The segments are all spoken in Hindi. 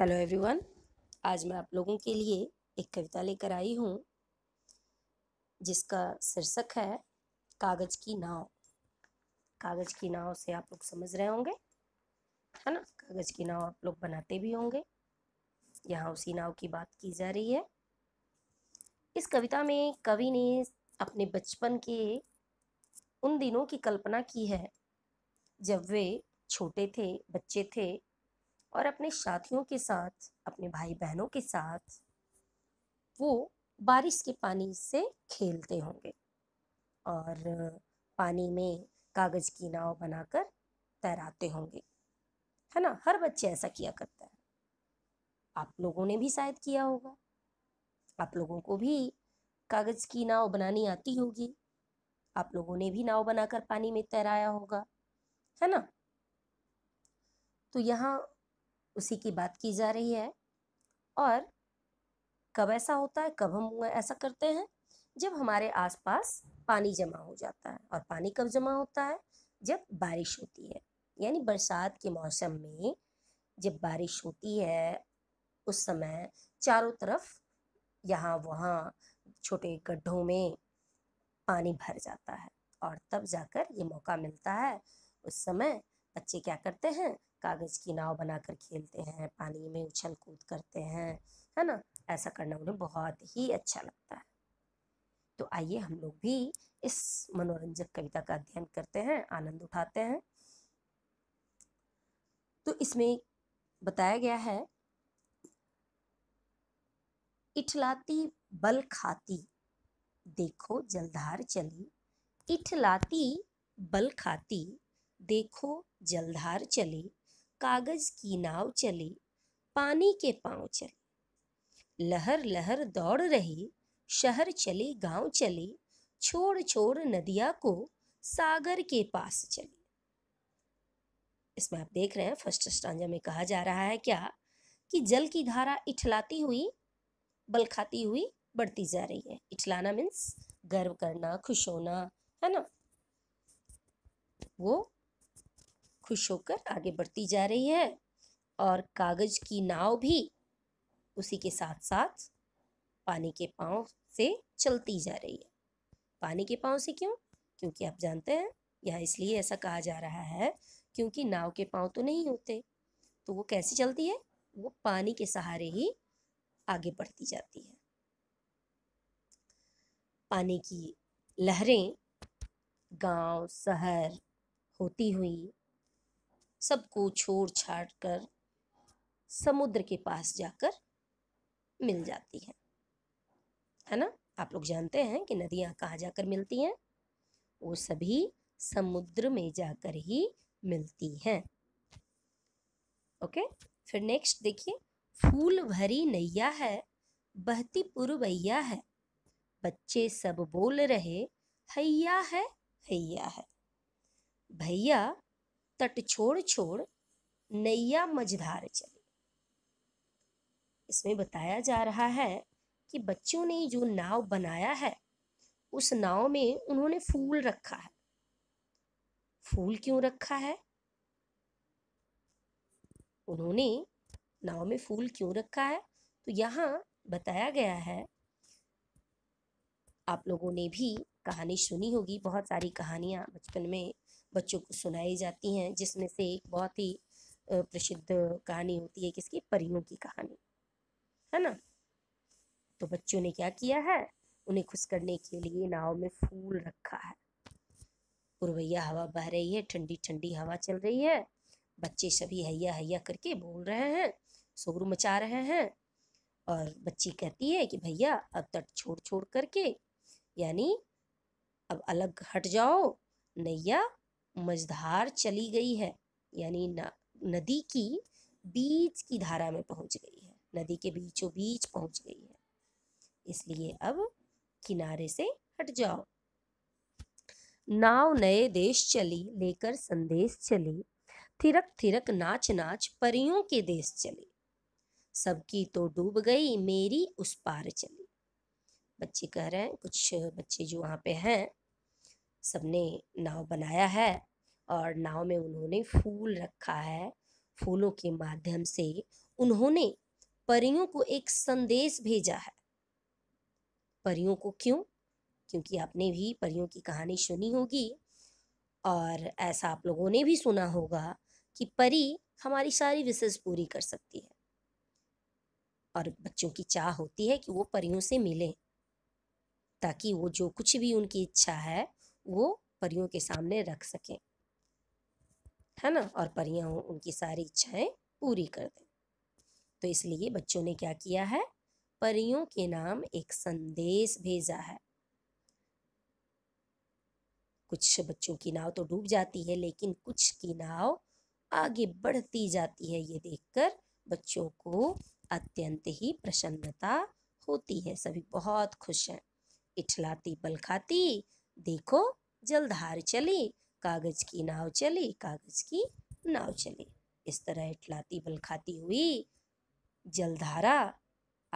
हेलो एवरीवन आज मैं आप लोगों के लिए एक कविता लेकर आई हूँ जिसका शीर्षक है कागज़ की नाव कागज़ की नाव से आप लोग समझ रहे होंगे है ना कागज़ की नाव आप लोग बनाते भी होंगे यहाँ उसी नाव की बात की जा रही है इस कविता में कवि ने अपने बचपन के उन दिनों की कल्पना की है जब वे छोटे थे बच्चे थे और अपने साथियों के साथ अपने भाई बहनों के साथ वो बारिश के पानी से खेलते होंगे और पानी में कागज़ की नाव बनाकर तैराते होंगे है ना हर बच्चे ऐसा किया करता है आप लोगों ने भी शायद किया होगा आप लोगों को भी कागज़ की नाव बनानी आती होगी आप लोगों ने भी नाव बनाकर पानी में तैराया होगा है ना तो यहाँ उसी की बात की जा रही है और कब ऐसा होता है कब हम ऐसा करते हैं जब हमारे आसपास पानी जमा हो जाता है और पानी कब जमा होता है जब बारिश होती है यानी बरसात के मौसम में जब बारिश होती है उस समय चारों तरफ यहाँ वहाँ छोटे गड्ढों में पानी भर जाता है और तब जाकर ये मौका मिलता है उस समय बच्चे क्या करते हैं कागज़ की नाव बनाकर खेलते हैं पानी में उछल कूद करते हैं है ना ऐसा करना उन्हें बहुत ही अच्छा लगता है तो आइए हम लोग भी इस मनोरंजक कविता का अध्ययन करते हैं आनंद उठाते हैं तो इसमें बताया गया है इठलाती बल खाती देखो जलधार चली इठलाती बल खाती देखो जलधार चली कागज की नाव चली पानी के पांव चले लहर लहर दौड़ रही शहर चली गांव चली छोड़ छोड़ नदिया को सागर के पास चली इसमें आप देख रहे हैं फर्स्ट स्टांजा में कहा जा रहा है क्या कि जल की धारा इठलाती हुई बलखाती हुई बढ़ती जा रही है इठलाना मीन्स गर्व करना खुश होना है ना वो खुश होकर आगे बढ़ती जा रही है और कागज की नाव भी उसी के साथ साथ पानी के पाँव से चलती जा रही है पानी के पाँव से क्यों क्योंकि आप जानते हैं यह इसलिए ऐसा कहा जा रहा है क्योंकि नाव के पाँव तो नहीं होते तो वो कैसे चलती है वो पानी के सहारे ही आगे बढ़ती जाती है पानी की लहरें गांव शहर होती हुई सबको छोड़ छाड़ कर समुद्र के पास जाकर मिल जाती है है ना आप लोग जानते हैं कि नदियां कहाँ जाकर मिलती हैं वो सभी समुद्र में जाकर ही मिलती हैं ओके फिर नेक्स्ट देखिए फूल भरी नैया है बहती पुरवैया है बच्चे सब बोल रहे हैया है हैया है भैया तट छोड़ छोड़ नैया मझधार चली इसमें बताया जा रहा है कि बच्चों ने जो नाव बनाया है उस नाव में उन्होंने फूल रखा है फूल क्यों रखा है उन्होंने नाव में फूल क्यों रखा है तो यहाँ बताया गया है आप लोगों ने भी कहानी सुनी होगी बहुत सारी कहानियाँ बचपन में बच्चों को सुनाई जाती हैं जिसमें से एक बहुत ही प्रसिद्ध कहानी होती है किसकी परियों की कहानी है ना तो बच्चों ने क्या किया है उन्हें खुश करने के लिए नाव में फूल रखा है पुरवैया हवा बह रही है ठंडी ठंडी हवा चल रही है बच्चे सभी हैया हैया करके बोल रहे हैं शोर मचा रहे हैं और बच्ची कहती है कि भैया अब तट छोड़ छोड़ करके यानी अब अलग हट जाओ नैया मझधार चली गई है यानी नदी की बीच की धारा में पहुंच गई है नदी के बीचों बीच पहुंच गई है इसलिए अब किनारे से हट जाओ नाव नए देश चली लेकर संदेश चली थिरक थिरक नाच नाच परियों के देश चली सबकी तो डूब गई मेरी उस पार चली बच्चे कह रहे हैं कुछ बच्चे जो वहाँ पे हैं सबने नाव बनाया है और नाव में उन्होंने फूल रखा है फूलों के माध्यम से उन्होंने परियों को एक संदेश भेजा है परियों को क्यों क्योंकि आपने भी परियों की कहानी सुनी होगी और ऐसा आप लोगों ने भी सुना होगा कि परी हमारी सारी विशेष पूरी कर सकती है और बच्चों की चाह होती है कि वो परियों से मिलें ताकि वो जो कुछ भी उनकी इच्छा है वो परियों के सामने रख सकें है ना और परियां उनकी सारी इच्छाएं पूरी कर दें तो इसलिए बच्चों ने क्या किया है परियों के नाम एक संदेश भेजा है कुछ बच्चों की नाव तो डूब जाती है लेकिन कुछ की नाव आगे बढ़ती जाती है ये देखकर बच्चों को अत्यंत ही प्रसन्नता होती है सभी बहुत खुश हैं इठलाती बलखाती देखो जलधार चली कागज की नाव चली कागज की नाव चली इस तरह इटलाती बलखाती हुई जलधारा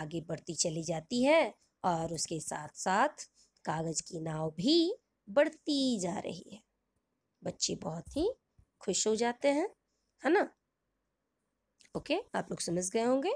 आगे बढ़ती चली जाती है और उसके साथ साथ कागज की नाव भी बढ़ती जा रही है बच्चे बहुत ही खुश हो जाते हैं है ना ओके आप लोग समझ गए होंगे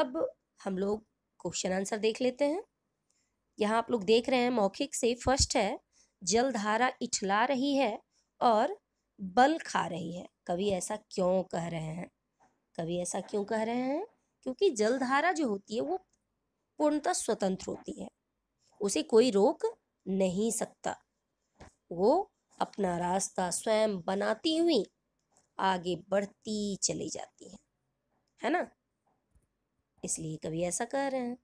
अब हम लोग क्वेश्चन आंसर देख लेते हैं यहाँ आप लोग देख रहे हैं मौखिक से फर्स्ट है जलधारा इठला रही है और बल खा रही है कभी ऐसा क्यों कह रहे हैं कभी ऐसा क्यों कह रहे हैं क्योंकि जलधारा जो होती है वो पूर्णतः स्वतंत्र होती है उसे कोई रोक नहीं सकता वो अपना रास्ता स्वयं बनाती हुई आगे बढ़ती चली जाती है है ना इसलिए कभी ऐसा कह रहे हैं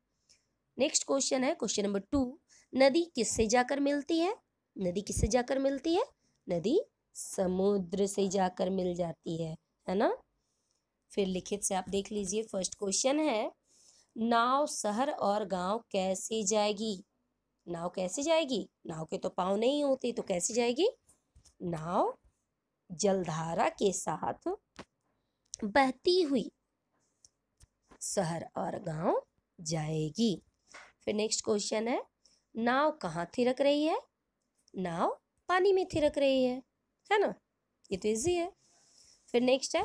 नेक्स्ट क्वेश्चन है क्वेश्चन नंबर टू नदी किससे जाकर मिलती है नदी किससे जाकर मिलती है नदी समुद्र से जाकर मिल जाती है है ना फिर लिखित से आप देख लीजिए फर्स्ट क्वेश्चन है नाव शहर और गांव कैसे जाएगी नाव कैसे जाएगी नाव के तो पाँव नहीं होते तो कैसे जाएगी नाव जलधारा के साथ बहती हुई शहर और गांव जाएगी फिर नेक्स्ट क्वेश्चन है नाव कहाँ थिरक रही है नाव पानी में थिरक रही है है ना ये तो इजी है फिर नेक्स्ट है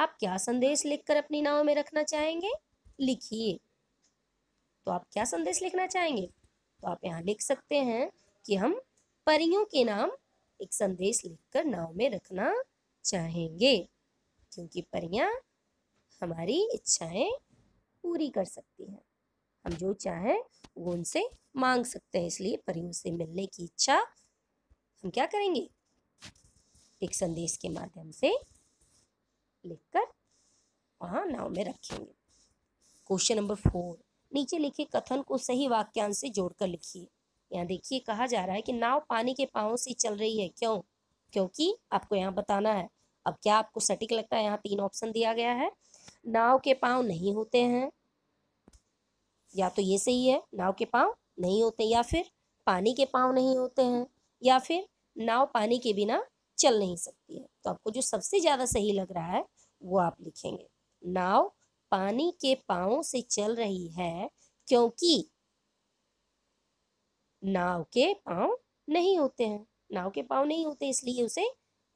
आप क्या संदेश लिखकर अपनी नाव में रखना चाहेंगे लिखिए तो आप क्या संदेश लिखना चाहेंगे तो आप यहाँ लिख सकते हैं कि हम परियों के नाम एक संदेश लिखकर नाव में रखना चाहेंगे क्योंकि परियां हमारी इच्छाएं पूरी कर सकती हैं हम जो चाहें वो उनसे मांग सकते हैं इसलिए परियों से मिलने की इच्छा हम क्या करेंगे एक संदेश के माध्यम से लिखकर वहाँ नाव में रखेंगे क्वेश्चन नंबर फोर नीचे लिखे कथन को सही वाक्यांश से जोड़कर लिखिए यहाँ देखिए कहा जा रहा है कि नाव पानी के पाँव से चल रही है क्यों क्योंकि आपको यहाँ बताना है अब क्या आपको सटीक लगता है यहाँ तीन ऑप्शन दिया गया है नाव के पाँव नहीं होते हैं या तो ये सही है नाव के पाँव नहीं होते या फिर पानी के पाँव नहीं होते हैं या फिर नाव पानी के बिना चल नहीं सकती है तो आपको जो सबसे ज़्यादा सही लग रहा है वो आप लिखेंगे नाव पानी के पाँव से चल रही है क्योंकि नाव के पाँव नहीं होते हैं नाव के पाँव नहीं होते इसलिए उसे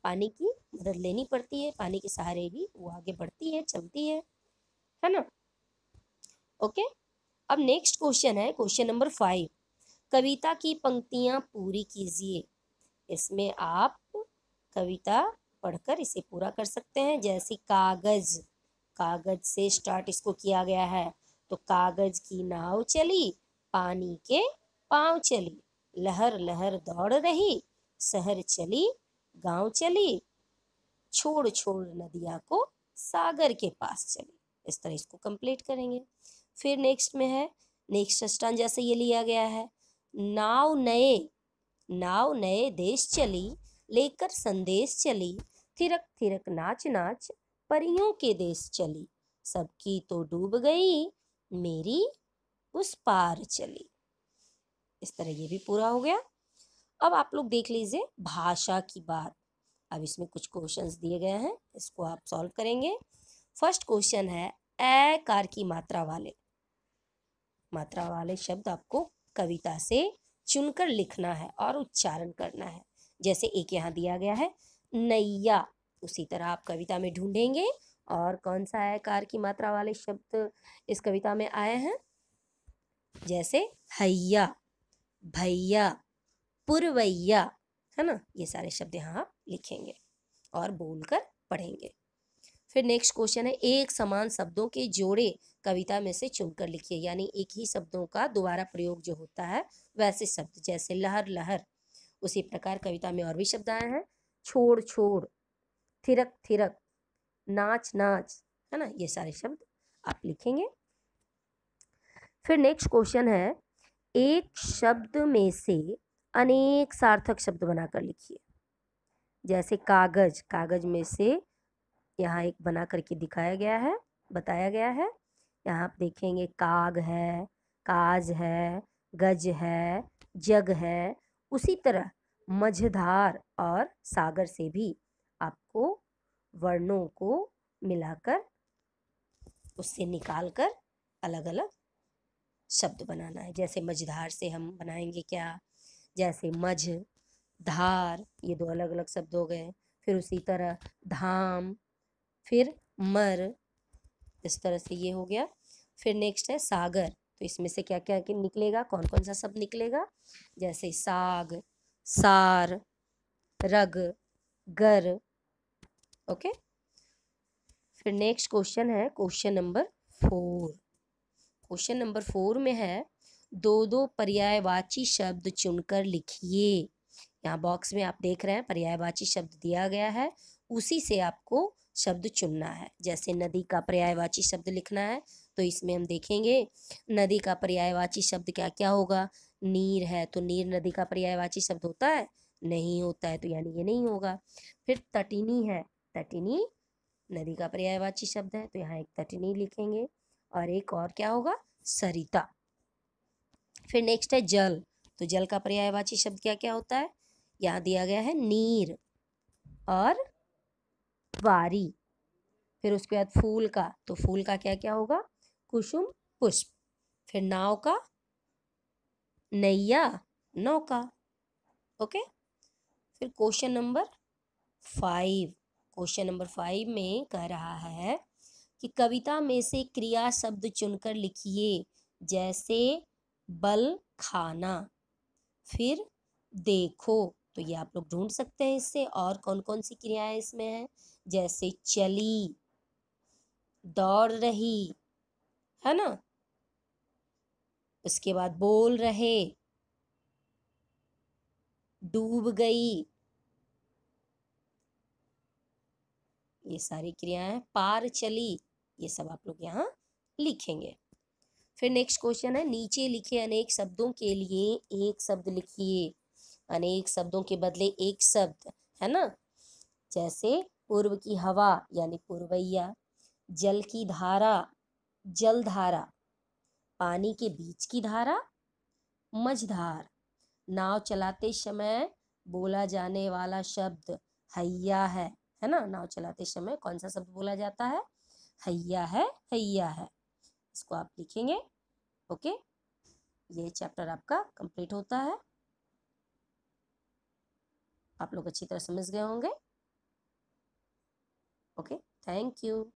पानी की मदद लेनी पड़ती है पानी के सहारे भी वो आगे बढ़ती है चलती है है ना ओके अब नेक्स्ट क्वेश्चन है क्वेश्चन नंबर फाइव कविता की पंक्तियाँ पूरी कीजिए इसमें आप कविता पढ़कर इसे पूरा कर सकते हैं जैसे कागज कागज से स्टार्ट इसको किया गया है तो कागज की नाव चली पानी के पाँव चली लहर लहर दौड़ रही शहर चली गांव चली छोड़ छोड़ नदिया को सागर के पास चली इस तरह इसको कंप्लीट करेंगे फिर नेक्स्ट में है नेक्स्ट अष्टान जैसे ये लिया गया है नाव नए नाव नए देश चली लेकर संदेश चली थिरक थिरक नाच नाच परियों के देश चली सबकी तो डूब गई मेरी उस पार चली इस तरह ये भी पूरा हो गया अब आप लोग देख लीजिए भाषा की बात अब इसमें कुछ क्वेश्चंस दिए गए हैं इसको आप सॉल्व करेंगे फर्स्ट क्वेश्चन है ए कार की मात्रा वाले मात्रा वाले शब्द आपको कविता से चुनकर लिखना है और उच्चारण करना है जैसे एक यहाँ दिया गया है नैया उसी तरह आप कविता में ढूंढेंगे और कौन सा आयकार की मात्रा वाले शब्द इस कविता में आए हैं जैसे हैया भैया पुरवैया है ना ये सारे शब्द यहाँ आप लिखेंगे और बोलकर पढ़ेंगे फिर नेक्स्ट क्वेश्चन है एक समान शब्दों के जोड़े कविता में से चुनकर लिखिए यानी एक ही शब्दों का दोबारा प्रयोग जो होता है वैसे शब्द जैसे लहर लहर उसी प्रकार कविता में और भी शब्द आए हैं छोड़ छोड़ थिरक थिरक नाच नाच है ना ये सारे शब्द आप लिखेंगे फिर नेक्स्ट क्वेश्चन है एक शब्द में से अनेक सार्थक शब्द बनाकर लिखिए जैसे कागज कागज में से यहाँ एक बना करके दिखाया गया है बताया गया है यहाँ आप देखेंगे काग है काज है गज है जग है उसी तरह मझधार और सागर से भी आपको वर्णों को मिलाकर उससे निकाल कर अलग अलग शब्द बनाना है जैसे मझधार से हम बनाएंगे क्या जैसे मझ धार ये दो अलग अलग शब्द हो गए फिर उसी तरह धाम फिर मर इस तरह से ये हो गया फिर नेक्स्ट है सागर तो इसमें से क्या क्या निकलेगा कौन कौन सा सब निकलेगा जैसे साग सार रग गर ओके फिर नेक्स्ट क्वेश्चन है question number four question number four में है दो दो पर्यायवाची शब्द चुनकर लिखिए यहाँ बॉक्स में आप देख रहे हैं पर्यायवाची शब्द दिया गया है उसी से आपको शब्द चुनना है जैसे नदी का पर्यायवाची शब्द लिखना है तो इसमें हम देखेंगे नदी का पर्यायवाची शब्द क्या क्या होगा नीर है तो नीर नदी का पर्यायवाची शब्द होता है नहीं होता है तो यानी ये नहीं होगा फिर तटिनी है तटिनी नदी का पर्यायवाची शब्द है तो यहाँ एक तटिनी लिखेंगे और एक और क्या होगा सरिता फिर नेक्स्ट है जल तो जल का पर्यायवाची शब्द क्या क्या होता है यहाँ दिया गया है नीर और वारी फिर उसके बाद फूल का तो फूल का क्या क्या होगा कुसुम पुष्प फिर नाव का नैया नौका ओके फिर question number five question number five में कह रहा है कि कविता में से क्रिया शब्द चुनकर लिखिए जैसे बल खाना फिर देखो तो ये आप लोग ढूंढ सकते हैं इससे और कौन कौन सी क्रियाएं इसमें हैं जैसे चली दौड़ रही है ना उसके बाद बोल रहे डूब गई ये सारी क्रियाएं पार चली ये सब आप लोग यहाँ लिखेंगे फिर नेक्स्ट क्वेश्चन है नीचे लिखे अनेक शब्दों के लिए एक शब्द लिखिए अनेक शब्दों के बदले एक शब्द है ना जैसे पूर्व की हवा यानी पूर्वैया जल की धारा जल धारा पानी के बीच की धारा मझधार नाव चलाते समय बोला जाने वाला शब्द हैया है है ना नाव चलाते समय कौन सा शब्द बोला जाता है हैया है हैया है इसको आप लिखेंगे ओके ये चैप्टर आपका कंप्लीट होता है आप लोग अच्छी तरह समझ गए होंगे okay thank you